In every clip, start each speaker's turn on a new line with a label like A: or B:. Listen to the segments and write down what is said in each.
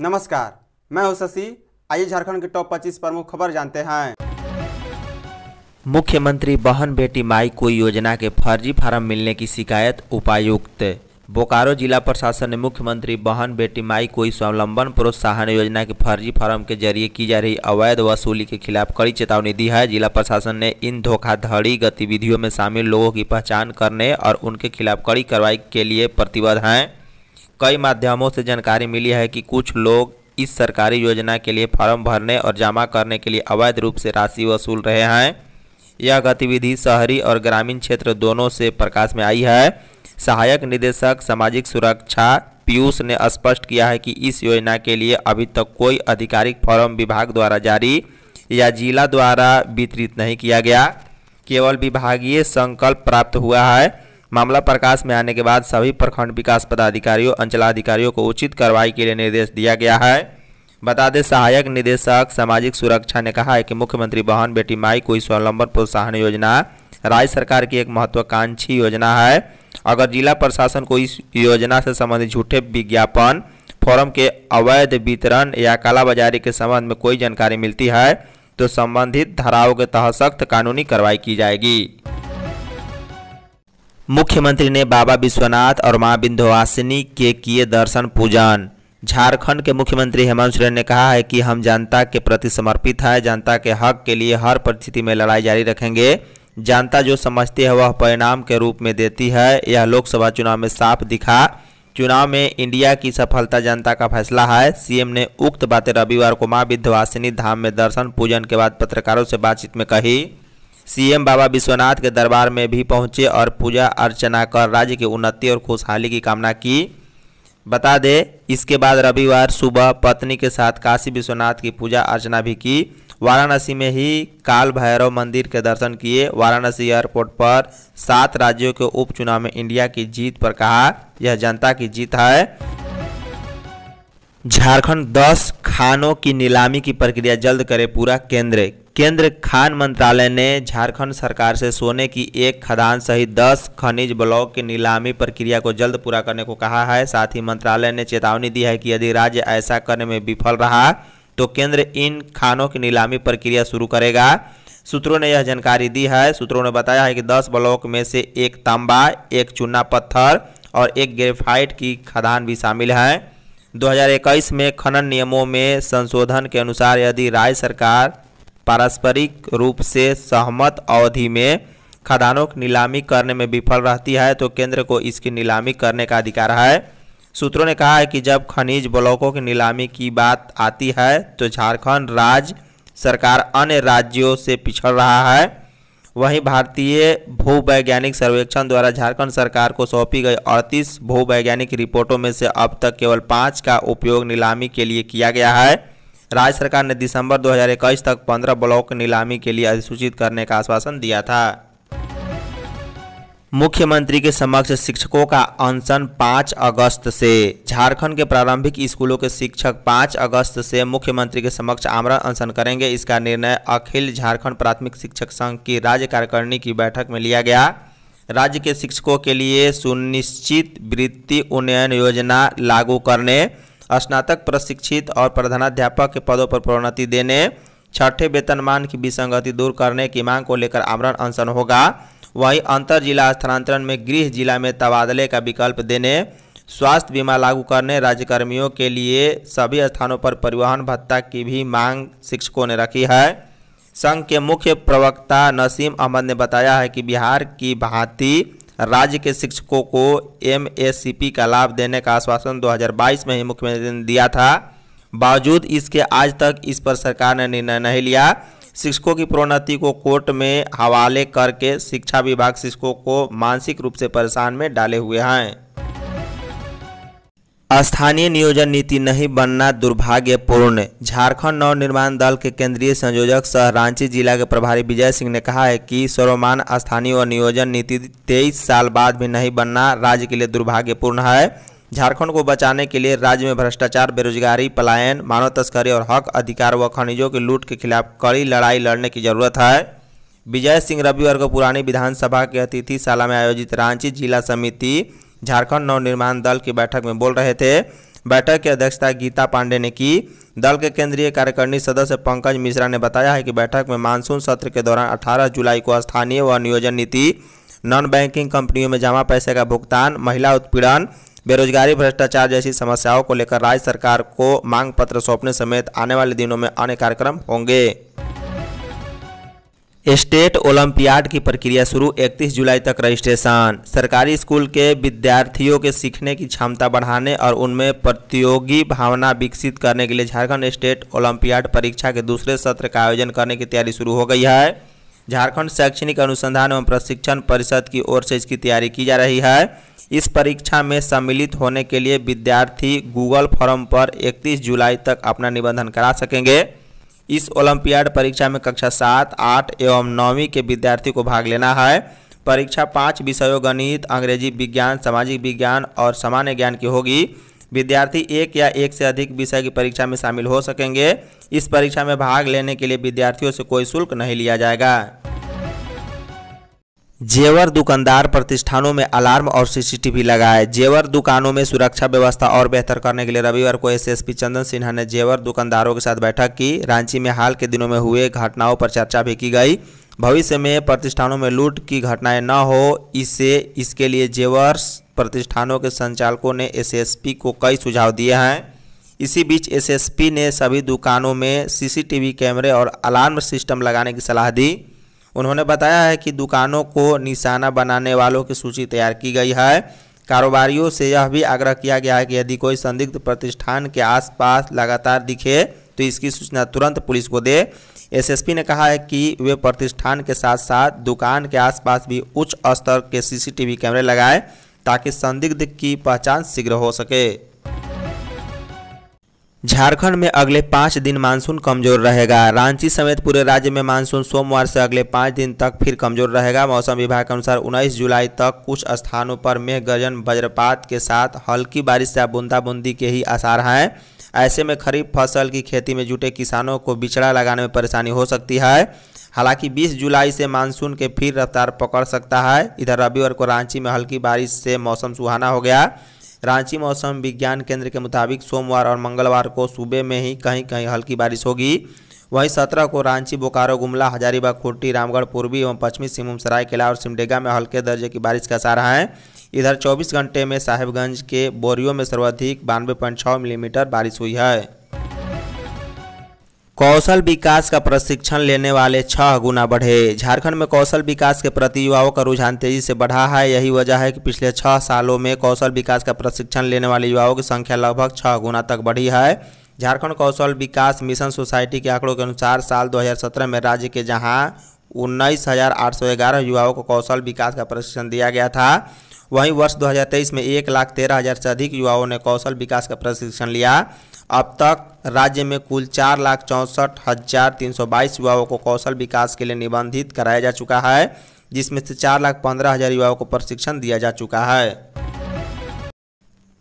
A: नमस्कार मैं हूं शशि आइए झारखंड के टॉप 25 प्रमुख खबर जानते हैं मुख्यमंत्री बहन बेटी माई कोई योजना के फर्जी फार्म मिलने की शिकायत उपायुक्त बोकारो जिला प्रशासन ने मुख्यमंत्री बहन बेटी माई कोई स्वावलंबन प्रोत्साहन योजना के फर्जी फार्म के जरिए की जा रही अवैध वसूली के खिलाफ कड़ी चेतावनी दी है जिला प्रशासन ने इन धोखाधड़ी गतिविधियों में शामिल लोगों की पहचान करने और उनके खिलाफ कड़ी कार्रवाई के लिए प्रतिबद्ध हैं कई माध्यमों से जानकारी मिली है कि कुछ लोग इस सरकारी योजना के लिए फॉर्म भरने और जमा करने के लिए अवैध रूप से राशि वसूल रहे हैं यह गतिविधि शहरी और ग्रामीण क्षेत्र दोनों से प्रकाश में आई है सहायक निदेशक सामाजिक सुरक्षा पीयूष ने स्पष्ट किया है कि इस योजना के लिए अभी तक कोई आधिकारिक फॉर्म विभाग द्वारा जारी या जिला द्वारा वितरित नहीं किया गया केवल विभागीय संकल्प प्राप्त हुआ है मामला प्रकाश में आने के बाद सभी प्रखंड विकास पदाधिकारियों अंचलाधिकारियों को उचित कार्रवाई के लिए निर्देश दिया गया है बता दें सहायक निदेशक सामाजिक सुरक्षा ने कहा है कि मुख्यमंत्री बहन बेटी माई कोई स्वावलंबन प्रोत्साहन योजना राज्य सरकार की एक महत्वाकांक्षी योजना है अगर जिला प्रशासन को इस योजना से संबंधित झूठे विज्ञापन फॉर्म के अवैध वितरण या कालाबाजारी के संबंध में कोई जानकारी मिलती है तो संबंधित धाराओं के तहत सख्त कानूनी कार्रवाई की जाएगी मुख्यमंत्री ने बाबा विश्वनाथ और मां विंध्यवासिनी के किए दर्शन पूजन झारखंड के मुख्यमंत्री हेमंत सोरेन ने कहा है कि हम जनता के प्रति समर्पित हैं जनता के हक के लिए हर परिस्थिति में लड़ाई जारी रखेंगे जनता जो समझती है वह परिणाम के रूप में देती है यह लोकसभा चुनाव में साफ दिखा चुनाव में इंडिया की सफलता जनता का फैसला है सीएम ने उक्त बातें रविवार को मां विध्यवासिनी धाम में दर्शन पूजन के बाद पत्रकारों से बातचीत में कही सीएम बाबा विश्वनाथ के दरबार में भी पहुंचे और पूजा अर्चना कर राज्य की उन्नति और खुशहाली की कामना की बता दे इसके बाद रविवार सुबह पत्नी के साथ काशी विश्वनाथ की पूजा अर्चना भी की वाराणसी में ही काल भैरव मंदिर के दर्शन किए वाराणसी एयरपोर्ट पर सात राज्यों के उपचुनाव में इंडिया की जीत पर कहा यह जनता की जीत है झारखंड दस खानों की नीलामी की प्रक्रिया जल्द करे पूरा केंद्र केंद्र खान मंत्रालय ने झारखंड सरकार से सोने की एक खदान सहित 10 खनिज ब्लॉक की नीलामी प्रक्रिया को जल्द पूरा करने को कहा है साथ ही मंत्रालय ने चेतावनी दी है कि यदि राज्य ऐसा करने में विफल रहा तो केंद्र इन खानों की नीलामी प्रक्रिया शुरू करेगा सूत्रों ने यह जानकारी दी है सूत्रों ने बताया है कि 10 ब्लॉक में से एक तांबा एक चूना पत्थर और एक ग्रेफाइट की खदान भी शामिल है 2021 में खनन नियमों में संशोधन के अनुसार यदि राज्य सरकार पारस्परिक रूप से सहमत अवधि में खदानों की नीलामी करने में विफल रहती है तो केंद्र को इसकी नीलामी करने का अधिकार है सूत्रों ने कहा है कि जब खनिज ब्लॉकों की नीलामी की बात आती है तो झारखंड राज्य सरकार अन्य राज्यों से पिछड़ रहा है वहीं भारतीय भूवैज्ञानिक सर्वेक्षण द्वारा झारखंड सरकार को सौंपी गई अड़तीस भूवैज्ञानिक रिपोर्टों में से अब तक केवल पाँच का उपयोग नीलामी के लिए किया गया है राज्य सरकार ने दिसंबर 2021 तक 15 ब्लॉक नीलामी के लिए अधिसूचित करने का आश्वासन दिया था मुख्यमंत्री के समक्ष शिक्षकों का अनशन 5 अगस्त से झारखंड के प्रारंभिक स्कूलों के शिक्षक 5 अगस्त से मुख्यमंत्री के समक्ष आमरण अनशन करेंगे इसका निर्णय अखिल झारखंड प्राथमिक शिक्षक संघ की राज्य कार्यकारिणी की बैठक में लिया गया राज्य के शिक्षकों के लिए सुनिश्चित वृत्ति उन्नयन योजना लागू करने स्नातक प्रशिक्षित और प्रधानाध्यापक के पदों पर प्रोन्नति देने छठे वेतनमान की विसंगति दूर करने की मांग को लेकर आमरण अनशन होगा वहीं अंतर जिला स्थानांतरण में गृह जिला में तबादले का विकल्प देने स्वास्थ्य बीमा लागू करने राज्यकर्मियों के लिए सभी स्थानों पर परिवहन भत्ता की भी मांग शिक्षकों ने रखी है संघ के मुख्य प्रवक्ता नसीम अहमद ने बताया है कि बिहार की भांति राज्य के शिक्षकों को एम का लाभ देने का आश्वासन 2022 में ही मुख्यमंत्री ने दिया था बावजूद इसके आज तक इस पर सरकार ने निर्णय नहीं लिया शिक्षकों की प्रोन्नति को कोर्ट में हवाले करके शिक्षा विभाग शिक्षकों को मानसिक रूप से परेशान में डाले हुए हैं स्थानीय नियोजन नीति नहीं बनना दुर्भाग्यपूर्ण झारखंड नव निर्माण दल के केंद्रीय संयोजक सह रांची जिला के प्रभारी विजय सिंह ने कहा है कि सर्वमान स्थानीय और नियोजन नीति तेईस साल बाद भी नहीं बनना राज्य के लिए दुर्भाग्यपूर्ण है झारखंड को बचाने के लिए राज्य में भ्रष्टाचार बेरोजगारी पलायन मानव तस्करी और हक अधिकार व खनिजों की लूट के खिलाफ कड़ी लड़ाई लड़ने की जरूरत है विजय सिंह रविवार को पुरानी विधानसभा के अतिथिशाला में आयोजित रांची जिला समिति झारखंड नवनिर्माण दल की बैठक में बोल रहे थे बैठक की अध्यक्षता गीता पांडे ने की दल के केंद्रीय कार्यकारिणी सदस्य पंकज मिश्रा ने बताया है कि बैठक में मानसून सत्र के दौरान 18 जुलाई को स्थानीय व नियोजन नीति नॉन बैंकिंग कंपनियों में जमा पैसे का भुगतान महिला उत्पीड़न बेरोजगारी भ्रष्टाचार जैसी समस्याओं को लेकर राज्य सरकार को मांग पत्र सौंपने समेत आने वाले दिनों में अन्य कार्यक्रम होंगे स्टेट ओलंपियाड की प्रक्रिया शुरू 31 जुलाई तक रजिस्ट्रेशन सरकारी स्कूल के विद्यार्थियों के सीखने की क्षमता बढ़ाने और उनमें प्रतियोगी भावना विकसित करने के लिए झारखंड स्टेट ओलंपियाड परीक्षा के दूसरे सत्र का आयोजन करने की तैयारी शुरू हो गई है झारखंड शैक्षणिक अनुसंधान एवं प्रशिक्षण परिषद की ओर से इसकी तैयारी की जा रही है इस परीक्षा में सम्मिलित होने के लिए विद्यार्थी गूगल फॉर्म पर 31 जुलाई तक अपना निबंधन करा सकेंगे इस ओलंपियाड परीक्षा में कक्षा सात आठ एवं नौवीं के विद्यार्थी को भाग लेना है परीक्षा पाँच विषयों गणित अंग्रेजी विज्ञान सामाजिक विज्ञान और सामान्य ज्ञान की होगी विद्यार्थी एक या एक से अधिक विषय की परीक्षा में शामिल हो सकेंगे इस परीक्षा में भाग लेने के लिए विद्यार्थियों से कोई शुल्क नहीं लिया जाएगा जेवर दुकानदार प्रतिष्ठानों में अलार्म और सीसीटीवी लगाए जेवर दुकानों में सुरक्षा व्यवस्था और बेहतर करने के लिए रविवार को एसएसपी चंदन सिन्हा ने जेवर दुकानदारों के साथ बैठक की रांची में हाल के दिनों में हुए घटनाओं पर चर्चा भी की गई भविष्य में प्रतिष्ठानों में लूट की घटनाएं न हो इससे इसके लिए जेवर्स प्रतिष्ठानों के संचालकों ने एसएसपी को कई सुझाव दिए हैं इसी बीच एसएसपी ने सभी दुकानों में सीसीटीवी कैमरे और अलार्म सिस्टम लगाने की सलाह दी उन्होंने बताया है कि दुकानों को निशाना बनाने वालों की सूची तैयार की गई है कारोबारियों से यह भी आग्रह किया गया है कि यदि कोई संदिग्ध प्रतिष्ठान के आसपास लगातार दिखे तो इसकी सूचना तुरंत पुलिस को दे एसएसपी ने कहा है कि वे प्रतिष्ठान के साथ साथ दुकान के आसपास भी उच्च स्तर के सीसीटीवी कैमरे लगाएं ताकि संदिग्ध की पहचान शीघ्र हो सके झारखंड में अगले पाँच दिन मानसून कमजोर रहेगा रांची समेत पूरे राज्य में मानसून सोमवार से अगले पाँच दिन तक फिर कमजोर रहेगा मौसम विभाग के अनुसार 19 जुलाई तक कुछ स्थानों पर मेघ गजन वज्रपात के साथ हल्की बारिश या बूंदाबूंदी के ही आसार हैं ऐसे में खरीफ फसल की खेती में जुटे किसानों को बिचड़ा लगाने में परेशानी हो सकती है हालांकि 20 जुलाई से मानसून के फिर रफ्तार पकड़ सकता है इधर रविवार को रांची में हल्की बारिश से मौसम सुहाना हो गया रांची मौसम विज्ञान केंद्र के मुताबिक सोमवार और मंगलवार को सूबे में ही कहीं कहीं हल्की बारिश होगी वहीं सत्रह को रांची बोकारो गुमला हजारीबाग खुर्टी रामगढ़ पूर्वी एवं पश्चिमी सिंहभूम किला और सिमडेगा में हल्के दर्जे की बारिश का सहारा है इधर 24 घंटे में साहेबगंज के बोरियो में सर्वाधिक बानवे मिलीमीटर बारिश हुई है कौशल विकास का प्रशिक्षण लेने वाले छह गुना बढ़े झारखंड में कौशल विकास के प्रति युवाओं का रुझान तेजी से बढ़ा है यही वजह है कि पिछले छह सालों में कौशल विकास का प्रशिक्षण लेने वाले युवाओं की संख्या लगभग छह गुना तक बढ़ी है झारखंड कौशल विकास मिशन सोसाइटी के आंकड़ों के अनुसार साल 2017 में राज्य के जहां उन्नीस युवाओं को कौशल विकास का प्रशिक्षण दिया गया था वहीं वर्ष 2023 में एक लाख तेरह हज़ार से अधिक युवाओं ने कौशल विकास का प्रशिक्षण लिया अब तक राज्य में कुल चार लाख चौंसठ हज़ार तीन सौ बाईस युवाओं को कौशल विकास के लिए निबंधित कराया जा चुका है जिसमें से चार लाख पंद्रह हज़ार युवाओं को प्रशिक्षण दिया जा चुका है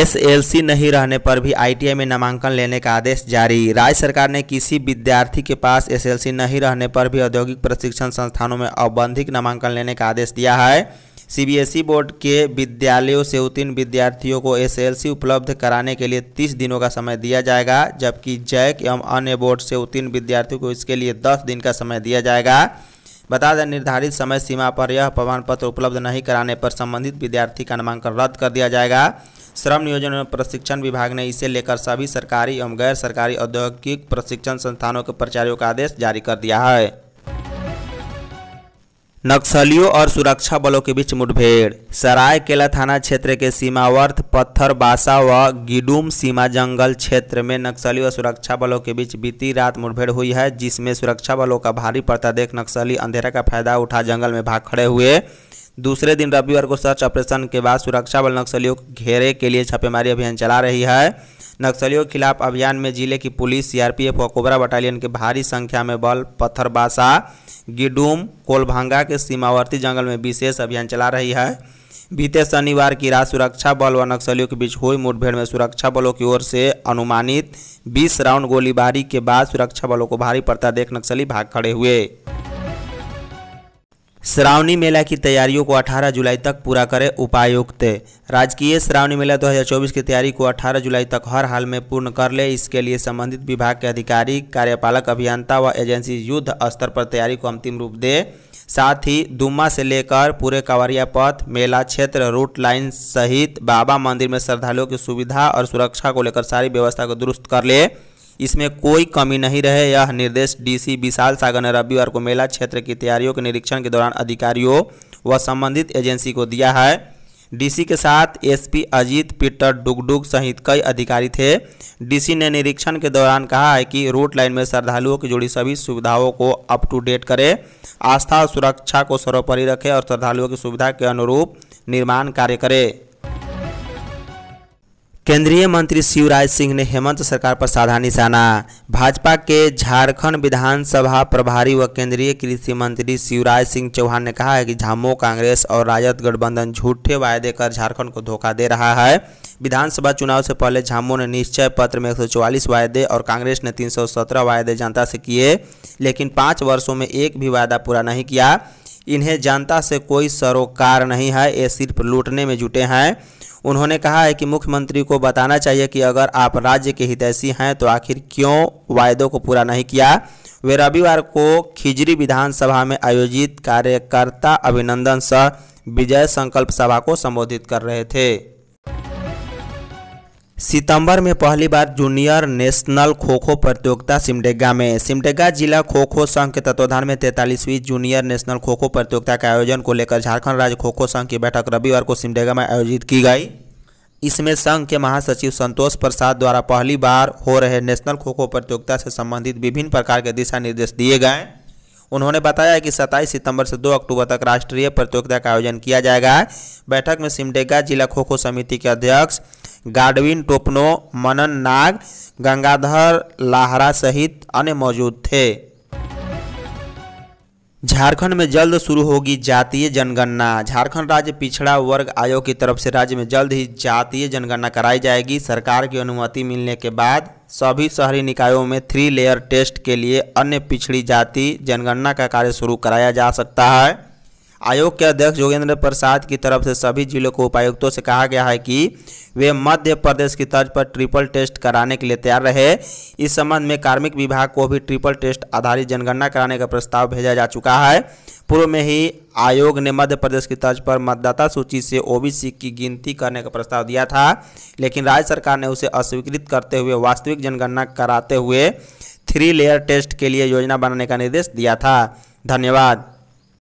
A: एसएलसी नहीं रहने पर भी आईटीआई में नामांकन लेने का आदेश जारी राज्य सरकार ने किसी विद्यार्थी के पास एसएलसी नहीं रहने पर भी औद्योगिक प्रशिक्षण संस्थानों में औबंधिक नामांकन लेने का आदेश दिया है सीबीएसई बोर्ड के विद्यालयों से उत्तीर्ण विद्यार्थियों को एसएलसी उपलब्ध कराने के लिए तीस दिनों का समय दिया जाएगा जबकि जैक एवं अन्य बोर्ड से उत्तीर्ण विद्यार्थियों को इसके लिए दस दिन का समय दिया जाएगा बता दें निर्धारित समय सीमा पर यह प्रमाण पत्र उपलब्ध नहीं कराने पर संबंधित विद्यार्थी का नामांकन रद्द कर दिया जाएगा श्रम नियोजन एवं प्रशिक्षण विभाग ने इसे लेकर सभी सरकारी एवं गैर सरकारी औद्योगिक प्रशिक्षण संस्थानों के प्रचारियों का आदेश जारी कर दिया है नक्सलियों और सुरक्षा बलों के बीच मुठभेड़ सरायकेला थाना क्षेत्र के सीमावर्त पत्थरबासा व गिडुम सीमा जंगल क्षेत्र में नक्सली और सुरक्षा बलों के बीच बीती रात मुठभेड़ हुई है जिसमें सुरक्षा बलों का भारी पड़ता देख नक्सली अंधेरा का फायदा उठा जंगल में भाग खड़े हुए दूसरे दिन रविवार को सर्च ऑपरेशन के बाद सुरक्षा बल नक्सलियों को घेरे के लिए छापेमारी अभियान चला रही है नक्सलियों के खिलाफ अभियान में जिले की पुलिस सीआरपीएफ और कोबरा बटालियन के भारी संख्या में बल पत्थरबासा गिडूम कोलभांगा के सीमावर्ती जंगल में विशेष अभियान चला रही है बीते शनिवार की रात सुरक्षा बल व नक्सलियों के बीच हुई मुठभेड़ में सुरक्षा बलों की ओर से अनुमानित 20 राउंड गोलीबारी के बाद सुरक्षा बलों को भारी पड़ता देख नक्सली भाग खड़े हुए श्रावणी मेला की तैयारियों को 18 जुलाई तक पूरा करें उपायुक्त राजकीय श्रावणी मेला 2024 की तैयारी को 18 जुलाई तक हर हाल में पूर्ण कर ले इसके लिए संबंधित विभाग के अधिकारी कार्यपालक अभियंता व एजेंसी युद्ध स्तर पर तैयारी को अंतिम रूप दे साथ ही दुम्मा से लेकर पूरे कावरिया पथ मेला क्षेत्र रूट लाइन सहित बाबा मंदिर में श्रद्धालुओं की सुविधा और सुरक्षा को लेकर सारी व्यवस्था को दुरुस्त कर ले इसमें कोई कमी नहीं रहे यह निर्देश डीसी विशाल सागर ने रविवार को मेला क्षेत्र की तैयारियों के निरीक्षण के दौरान अधिकारियों व संबंधित एजेंसी को दिया है डीसी के साथ एसपी अजीत पीटर डुगडुग सहित कई अधिकारी थे डीसी ने निरीक्षण के दौरान कहा है कि रूट लाइन में श्रद्धालुओं की जुड़ी सभी सुविधाओं को अप टू डेट करें आस्था और सुरक्षा को सर्वोपरि रखें और श्रद्धालुओं की सुविधा के अनुरूप निर्माण कार्य करें केंद्रीय मंत्री शिवराज सिंह ने हेमंत सरकार पर साधा निशाना भाजपा के झारखंड विधानसभा प्रभारी व केंद्रीय कृषि मंत्री शिवराज सिंह चौहान ने कहा है कि झामो कांग्रेस और राजद गठबंधन झूठे वायदे कर झारखंड को धोखा दे रहा है विधानसभा चुनाव से पहले झामो ने निश्चय पत्र में 144 वायदे और कांग्रेस ने 317 वायदे जनता से किए लेकिन पाँच वर्षों में एक भी वायदा पूरा नहीं किया इन्हें जनता से कोई सरोकार नहीं है ये सिर्फ लूटने में जुटे हैं उन्होंने कहा है कि मुख्यमंत्री को बताना चाहिए कि अगर आप राज्य के हितैषी हैं तो आखिर क्यों वायदों को पूरा नहीं किया वे रविवार को खिजरी विधानसभा में आयोजित कार्यकर्ता अभिनंदन सह विजय संकल्प सभा को संबोधित कर रहे थे सितंबर में पहली बार जूनियर नेशनल खो खो प्रतियोगिता सिमडेगा में सिमडेगा जिला खो खो संघ के तत्वाधान में तैंतालीसवीं जूनियर नेशनल खो खो प्रतियोगिता के आयोजन को लेकर झारखंड राज्य खो खो संघ की बैठक रविवार को सिमडेगा में आयोजित की गई इसमें संघ के महासचिव संतोष प्रसाद द्वारा पहली बार हो रहे नेशनल खो खो प्रतियोगिता से संबंधित विभिन्न प्रकार के दिशा निर्देश दिए गए उन्होंने बताया कि 27 सितंबर से 2 अक्टूबर तक राष्ट्रीय प्रतियोगिता का आयोजन किया जाएगा बैठक में सिमडेगा जिला खो खो समिति के अध्यक्ष गाडविन टोपनो मनन नाग गंगाधर लाहरा सहित अन्य मौजूद थे झारखंड में जल्द शुरू होगी जातीय जनगणना झारखंड राज्य पिछड़ा वर्ग आयोग की तरफ से राज्य में जल्द ही जातीय जनगणना कराई जाएगी सरकार की अनुमति मिलने के बाद सभी शहरी निकायों में थ्री लेयर टेस्ट के लिए अन्य पिछड़ी जाति जनगणना का कार्य शुरू कराया जा सकता है आयोग के अध्यक्ष योगेंद्र प्रसाद की तरफ से सभी जिलों को उपायुक्तों से कहा गया है कि वे मध्य प्रदेश की तर्ज पर ट्रिपल टेस्ट कराने के लिए तैयार रहे इस संबंध में कार्मिक विभाग को भी ट्रिपल टेस्ट आधारित जनगणना कराने का प्रस्ताव भेजा जा चुका है पूर्व में ही आयोग ने मध्य प्रदेश की तर्ज पर मतदाता सूची से ओबीसी की गिनती करने का प्रस्ताव दिया था लेकिन राज्य सरकार ने उसे अस्वीकृत करते हुए वास्तविक जनगणना कराते हुए थ्री लेयर टेस्ट के लिए योजना बनाने का निर्देश दिया था धन्यवाद